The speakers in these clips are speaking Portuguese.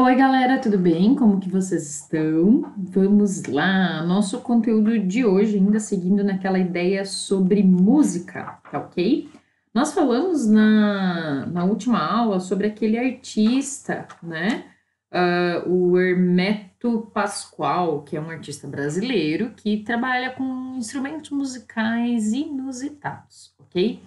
Oi, galera, tudo bem? Como que vocês estão? Vamos lá, nosso conteúdo de hoje, ainda seguindo naquela ideia sobre música, tá ok? Nós falamos na, na última aula sobre aquele artista, né? Uh, o Hermeto Pascoal, que é um artista brasileiro que trabalha com instrumentos musicais inusitados, ok?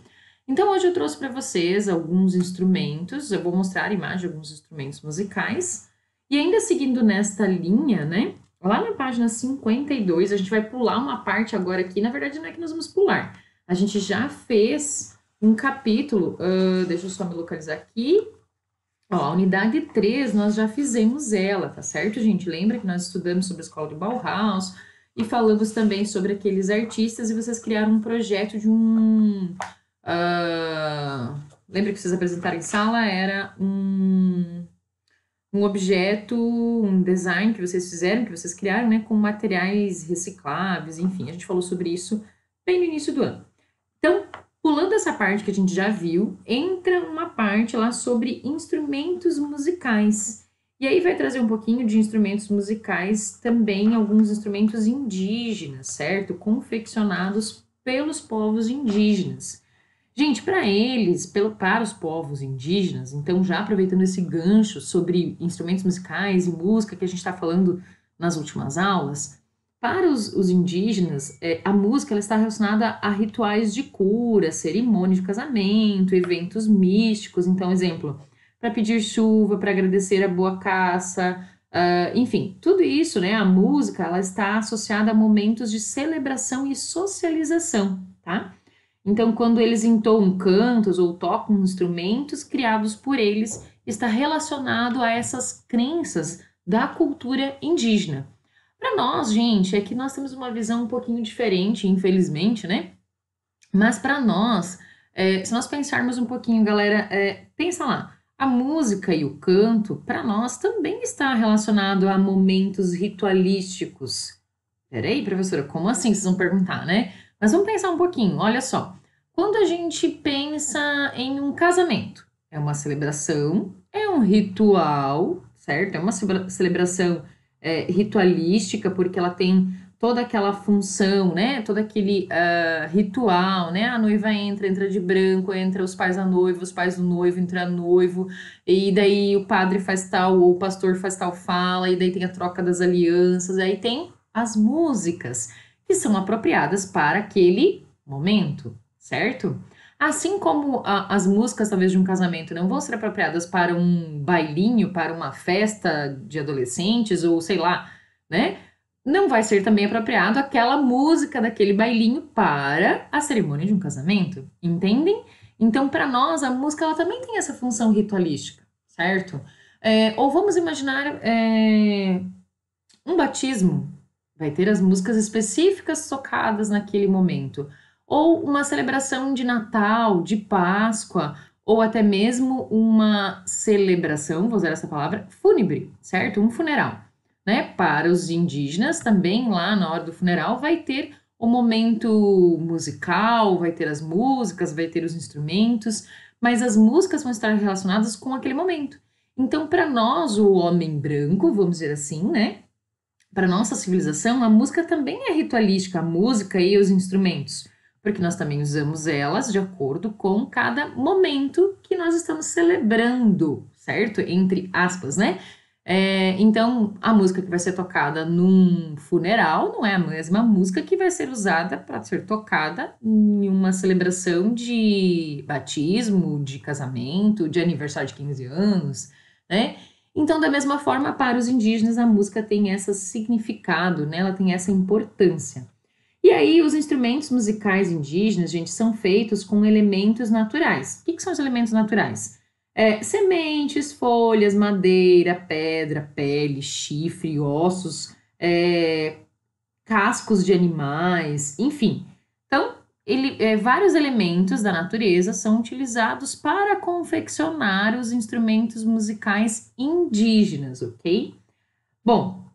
Então hoje eu trouxe para vocês alguns instrumentos, eu vou mostrar a imagem de alguns instrumentos musicais. E ainda seguindo nesta linha, né? Lá na página 52, a gente vai pular uma parte agora aqui, na verdade não é que nós vamos pular. A gente já fez um capítulo, uh, deixa eu só me localizar aqui. Ó, a unidade 3, nós já fizemos ela, tá certo, gente? Lembra que nós estudamos sobre a escola de Bauhaus e falamos também sobre aqueles artistas e vocês criaram um projeto de um Uh, ah, lembra que vocês apresentaram em sala? Era um, um objeto, um design que vocês fizeram, que vocês criaram, né? Com materiais recicláveis, enfim. A gente falou sobre isso bem no início do ano. Então, pulando essa parte que a gente já viu, entra uma parte lá sobre instrumentos musicais. E aí vai trazer um pouquinho de instrumentos musicais, também alguns instrumentos indígenas, certo? Confeccionados pelos povos indígenas. Gente, para eles, pelo, para os povos indígenas, então já aproveitando esse gancho sobre instrumentos musicais e música que a gente está falando nas últimas aulas, para os, os indígenas, é, a música ela está relacionada a rituais de cura, cerimônias de casamento, eventos místicos. Então, exemplo, para pedir chuva, para agradecer a boa caça, uh, enfim, tudo isso, né? A música ela está associada a momentos de celebração e socialização, tá? Então, quando eles entoam cantos ou tocam instrumentos criados por eles, está relacionado a essas crenças da cultura indígena. Para nós, gente, é que nós temos uma visão um pouquinho diferente, infelizmente, né? Mas para nós, é, se nós pensarmos um pouquinho, galera, é, pensa lá, a música e o canto, para nós, também está relacionado a momentos ritualísticos. Peraí, professora, como assim? Vocês vão perguntar, né? Mas vamos pensar um pouquinho, olha só. Quando a gente pensa em um casamento, é uma celebração, é um ritual, certo? É uma celebração é, ritualística, porque ela tem toda aquela função, né? Todo aquele uh, ritual, né? A noiva entra, entra de branco, entra os pais da noiva, os pais do noivo, entra noivo, e daí o padre faz tal, ou o pastor faz tal fala, e daí tem a troca das alianças, aí tem as músicas que são apropriadas para aquele momento, certo? Assim como a, as músicas, talvez, de um casamento não vão ser apropriadas para um bailinho, para uma festa de adolescentes, ou sei lá, né? Não vai ser também apropriado aquela música daquele bailinho para a cerimônia de um casamento, entendem? Então, para nós, a música ela também tem essa função ritualística, certo? É, ou vamos imaginar é, um batismo, vai ter as músicas específicas tocadas naquele momento, ou uma celebração de Natal, de Páscoa, ou até mesmo uma celebração, vou usar essa palavra, fúnebre, certo? Um funeral, né? Para os indígenas também lá na hora do funeral vai ter o momento musical, vai ter as músicas, vai ter os instrumentos, mas as músicas vão estar relacionadas com aquele momento. Então, para nós, o homem branco, vamos dizer assim, né? para nossa civilização, a música também é ritualística, a música e os instrumentos, porque nós também usamos elas de acordo com cada momento que nós estamos celebrando, certo? Entre aspas, né? É, então, a música que vai ser tocada num funeral não é a mesma música que vai ser usada para ser tocada em uma celebração de batismo, de casamento, de aniversário de 15 anos, né? Então, da mesma forma, para os indígenas, a música tem esse significado, né? ela tem essa importância. E aí, os instrumentos musicais indígenas, gente, são feitos com elementos naturais. O que, que são os elementos naturais? É, sementes, folhas, madeira, pedra, pele, chifre, ossos, é, cascos de animais, enfim ele, é, vários elementos da natureza são utilizados para confeccionar os instrumentos musicais indígenas, ok? Bom,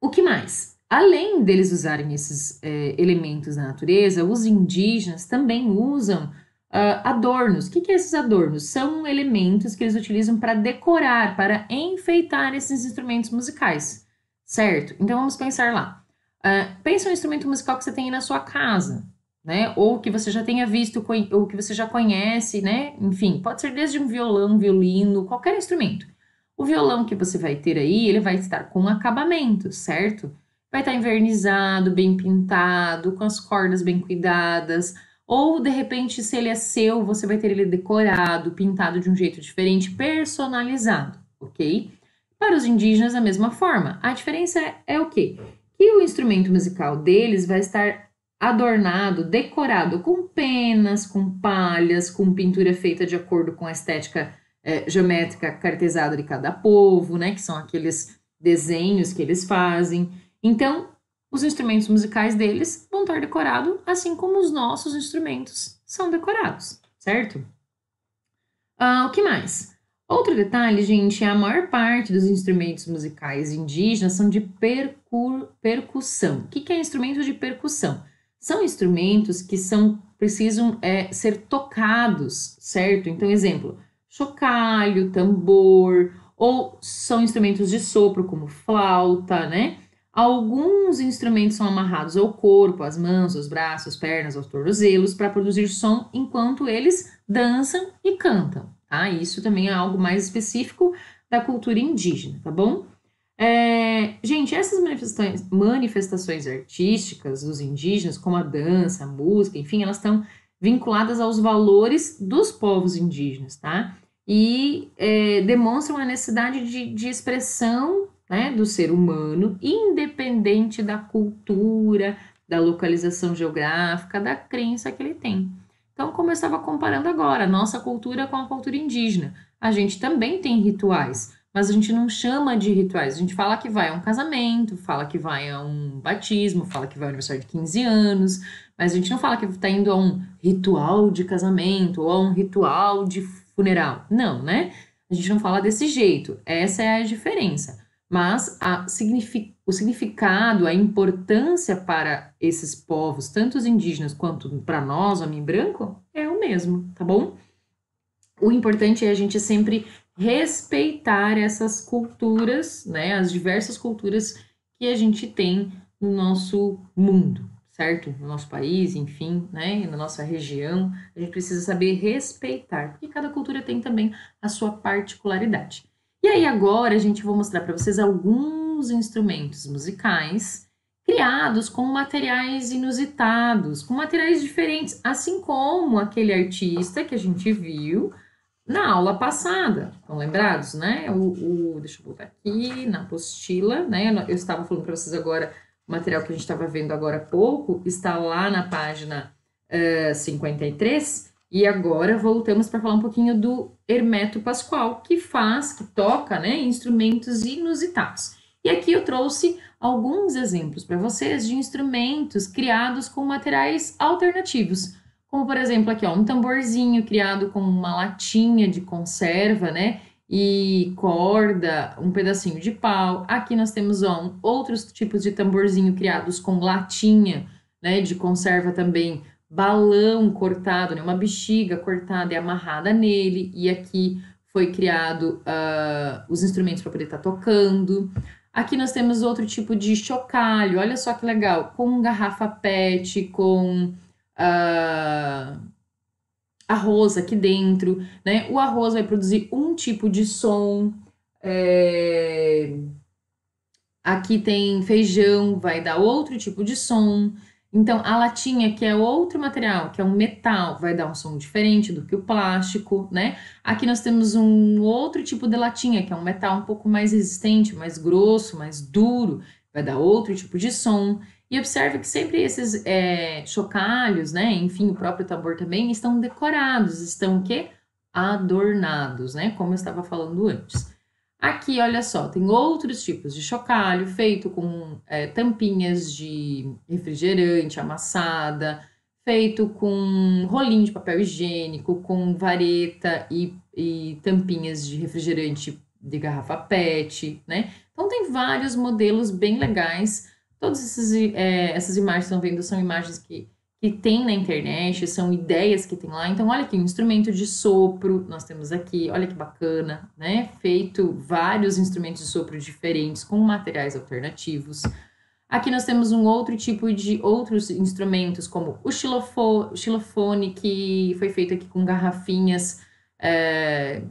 o que mais? Além deles usarem esses é, elementos da natureza, os indígenas também usam Uh, adornos. O que, que é esses adornos? São elementos que eles utilizam para decorar, para enfeitar esses instrumentos musicais, certo? Então vamos pensar lá. Uh, pensa um instrumento musical que você tem aí na sua casa né? Ou que você já tenha visto, ou que você já conhece, né? Enfim, pode ser desde um violão, um violino, qualquer instrumento. O violão que você vai ter aí, ele vai estar com acabamento, certo? Vai estar envernizado, bem pintado, com as cordas bem cuidadas. Ou, de repente, se ele é seu, você vai ter ele decorado, pintado de um jeito diferente, personalizado, ok? Para os indígenas, a mesma forma. A diferença é o quê? Que o instrumento musical deles vai estar adornado, decorado com penas, com palhas, com pintura feita de acordo com a estética é, geométrica cartesada de cada povo, né? Que são aqueles desenhos que eles fazem. Então, os instrumentos musicais deles vão estar decorados, assim como os nossos instrumentos são decorados, certo? Ah, o que mais? Outro detalhe, gente, a maior parte dos instrumentos musicais indígenas são de percussão. O que é instrumento de percussão? São instrumentos que são precisam é, ser tocados, certo? Então, exemplo, chocalho, tambor, ou são instrumentos de sopro, como flauta, né? Alguns instrumentos são amarrados ao corpo, às mãos, aos braços, pernas, aos tornozelos, para produzir som enquanto eles dançam e cantam, tá? Isso também é algo mais específico da cultura indígena, tá bom? Gente, essas manifestações, manifestações artísticas dos indígenas, como a dança, a música, enfim, elas estão vinculadas aos valores dos povos indígenas, tá? E é, demonstram a necessidade de, de expressão né, do ser humano, independente da cultura, da localização geográfica, da crença que ele tem. Então, como eu estava comparando agora, nossa cultura com a cultura indígena, a gente também tem rituais mas a gente não chama de rituais. A gente fala que vai a um casamento, fala que vai a um batismo, fala que vai ao aniversário de 15 anos, mas a gente não fala que está indo a um ritual de casamento ou a um ritual de funeral. Não, né? A gente não fala desse jeito. Essa é a diferença. Mas a, o significado, a importância para esses povos, tanto os indígenas quanto para nós, homem branco, é o mesmo, tá bom? O importante é a gente sempre respeitar essas culturas, né, as diversas culturas que a gente tem no nosso mundo, certo? No nosso país, enfim, né, na nossa região, a gente precisa saber respeitar, porque cada cultura tem também a sua particularidade. E aí agora a gente vou mostrar para vocês alguns instrumentos musicais criados com materiais inusitados, com materiais diferentes, assim como aquele artista que a gente viu, na aula passada. Estão lembrados, né? O, o, deixa eu botar aqui na apostila, né? Eu estava falando para vocês agora, o material que a gente estava vendo agora há pouco está lá na página uh, eh, 53. E agora voltamos para falar um pouquinho do Hermeto Pascoal, que faz, que toca, né, instrumentos inusitados. E aqui eu trouxe alguns exemplos para vocês de instrumentos criados com materiais alternativos, como por exemplo aqui, ó, um tamborzinho criado com uma latinha de conserva, né? E corda, um pedacinho de pau. Aqui nós temos ó, outros tipos de tamborzinho criados com latinha, né? De conserva também, balão cortado, né? Uma bexiga cortada e amarrada nele. E aqui foi criado uh, os instrumentos para poder estar tá tocando. Aqui nós temos outro tipo de chocalho, olha só que legal, com garrafa PET, com uh, arroz aqui dentro, né? O arroz vai produzir um tipo de som. É... Aqui tem feijão, vai dar outro tipo de som. Então, a latinha, que é outro material, que é um metal, vai dar um som diferente do que o plástico, né? Aqui nós temos um outro tipo de latinha, que é um metal um pouco mais resistente, mais grosso, mais duro vai dar outro tipo de som. E observe que sempre esses é, chocalhos, né, enfim, o próprio tambor também, estão decorados, estão o quê? Adornados, né, como eu estava falando antes. Aqui, olha só, tem outros tipos de chocalho, feito com é, tampinhas de refrigerante amassada, feito com rolinho de papel higiênico, com vareta e, e tampinhas de refrigerante de garrafa PET, né? Então tem vários modelos bem legais. Todas essas, é, essas imagens que estão vendo são imagens que, que tem na internet, são ideias que tem lá. Então, olha aqui, um instrumento de sopro nós temos aqui, olha que bacana, né? Feito vários instrumentos de sopro diferentes com materiais alternativos. Aqui nós temos um outro tipo de outros instrumentos, como o xilofone, que foi feito aqui com garrafinhas é,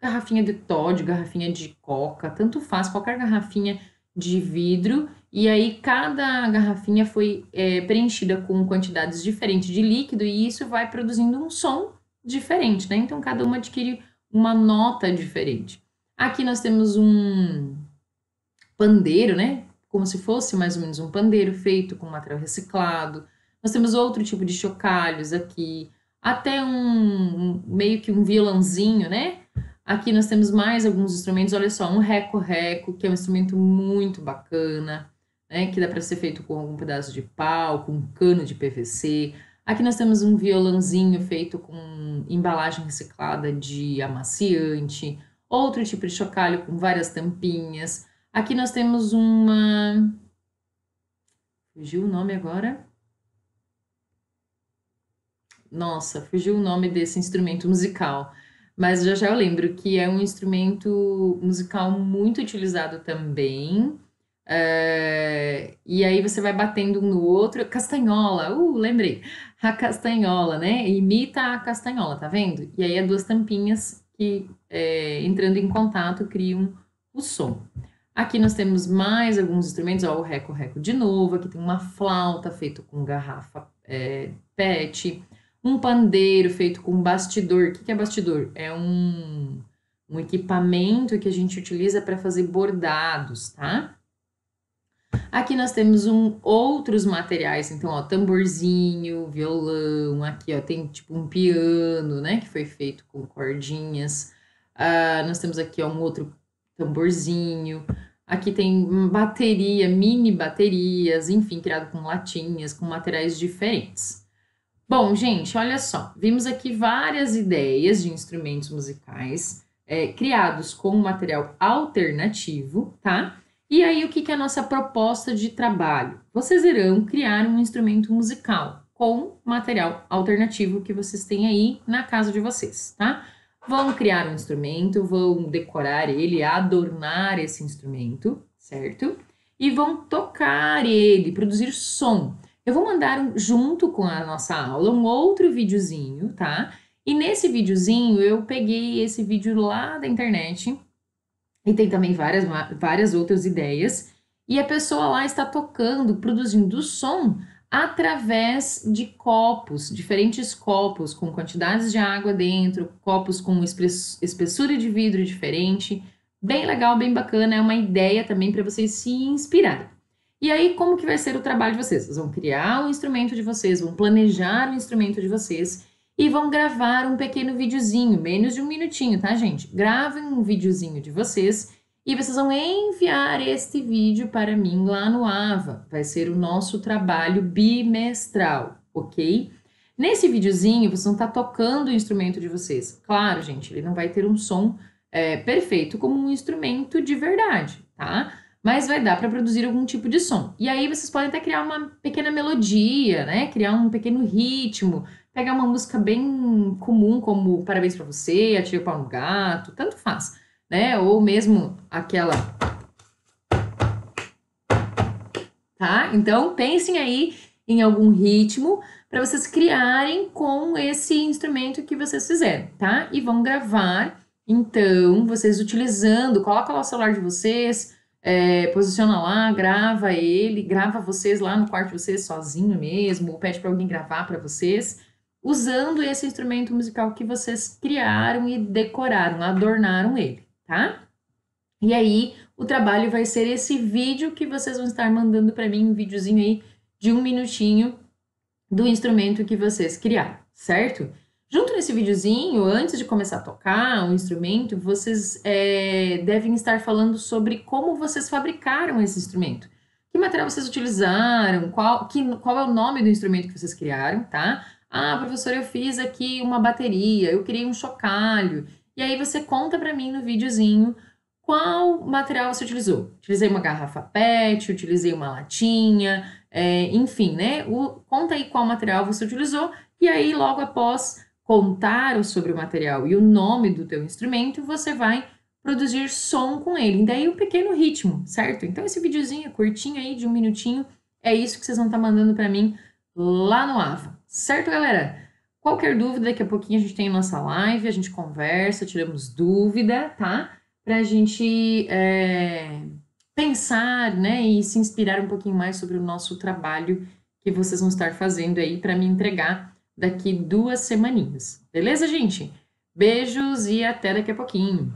garrafinha de Todd, garrafinha de Coca, tanto faz, qualquer garrafinha de vidro. E aí cada garrafinha foi é, preenchida com quantidades diferentes de líquido e isso vai produzindo um som diferente, né? Então cada uma adquire uma nota diferente. Aqui nós temos um pandeiro, né? Como se fosse mais ou menos um pandeiro feito com material reciclado. Nós temos outro tipo de chocalhos aqui, até um, um meio que um violãozinho, né? Aqui nós temos mais alguns instrumentos, olha só, um reco-reco, que é um instrumento muito bacana, né, que dá para ser feito com algum pedaço de pau, com um cano de PVC. Aqui nós temos um violãozinho feito com embalagem reciclada de amaciante, outro tipo de chocalho com várias tampinhas. Aqui nós temos uma. Fugiu o nome agora? Nossa, fugiu o nome desse instrumento musical. Mas já já eu lembro que é um instrumento musical muito utilizado também. Uh, e aí você vai batendo um no outro. Castanhola, uh, lembrei. A castanhola, né? Imita a castanhola, tá vendo? E aí é duas tampinhas que, é, entrando em contato, criam o som. Aqui nós temos mais alguns instrumentos, ó, o reco-reco de novo. Aqui tem uma flauta feita com garrafa é, PET um pandeiro feito com bastidor. O que é bastidor? É um, um equipamento que a gente utiliza para fazer bordados, tá? Aqui nós temos um, outros materiais, então, ó, tamborzinho, violão, aqui, ó, tem tipo um piano, né, que foi feito com cordinhas. Uh, nós temos aqui, ó, um outro tamborzinho. Aqui tem bateria, mini baterias, enfim, criado com latinhas, com materiais diferentes. Bom, gente, olha só. Vimos aqui várias ideias de instrumentos musicais é, criados com um material alternativo, tá? E aí, o que, que é a nossa proposta de trabalho? Vocês irão criar um instrumento musical com material alternativo que vocês têm aí na casa de vocês, tá? Vão criar um instrumento, vão decorar ele, adornar esse instrumento, certo? E vão tocar ele, produzir som. Eu vou mandar um, junto com a nossa aula um outro videozinho, tá? E nesse videozinho eu peguei esse vídeo lá da internet e tem também várias, várias outras ideias. E a pessoa lá está tocando, produzindo som através de copos, diferentes copos com quantidades de água dentro, copos com espessura de vidro diferente. Bem legal, bem bacana, é uma ideia também para vocês se inspirarem. E aí, como que vai ser o trabalho de vocês? Vocês vão criar o instrumento de vocês, vão planejar o instrumento de vocês e vão gravar um pequeno videozinho, menos de um minutinho, tá, gente? Gravem um videozinho de vocês e vocês vão enviar este vídeo para mim lá no AVA. Vai ser o nosso trabalho bimestral, ok? Nesse videozinho, vocês vão estar tá tocando o instrumento de vocês. Claro, gente, ele não vai ter um som é, perfeito como um instrumento de verdade, tá? mas vai dar para produzir algum tipo de som. E aí vocês podem até criar uma pequena melodia, né? Criar um pequeno ritmo, pegar uma música bem comum, como Parabéns para você, Atire o pau no gato, tanto faz, né? Ou mesmo aquela tá? Então pensem aí em algum ritmo para vocês criarem com esse instrumento que vocês fizeram, tá? E vão gravar então, vocês utilizando, coloca lá o celular de vocês, é, posiciona lá, grava ele, grava vocês lá no quarto de vocês sozinho mesmo, ou pede para alguém gravar para vocês, usando esse instrumento musical que vocês criaram e decoraram, adornaram ele, tá? E aí, o trabalho vai ser esse vídeo que vocês vão estar mandando para mim, um videozinho aí de um minutinho do instrumento que vocês criaram, certo? esse videozinho, antes de começar a tocar um instrumento, vocês é, devem estar falando sobre como vocês fabricaram esse instrumento. Que material vocês utilizaram, qual, que, qual é o nome do instrumento que vocês criaram, tá? Ah, professor, eu fiz aqui uma bateria, eu criei um chocalho. E aí você conta para mim no videozinho qual material você utilizou. Utilizei uma garrafa PET, utilizei uma latinha, é, enfim, né? O, conta aí qual material você utilizou e aí logo após contar sobre o material e o nome do teu instrumento, você vai produzir som com ele. E daí um pequeno ritmo, certo? Então esse videozinho é curtinho aí de um minutinho é isso que vocês vão estar tá mandando para mim lá no AFA, certo, galera? Qualquer dúvida, daqui a pouquinho a gente tem nossa live, a gente conversa, tiramos dúvida, tá? Pra gente é, pensar, né, e se inspirar um pouquinho mais sobre o nosso trabalho que vocês vão estar fazendo aí para me entregar daqui duas semaninhas. Beleza, gente? Beijos e até daqui a pouquinho.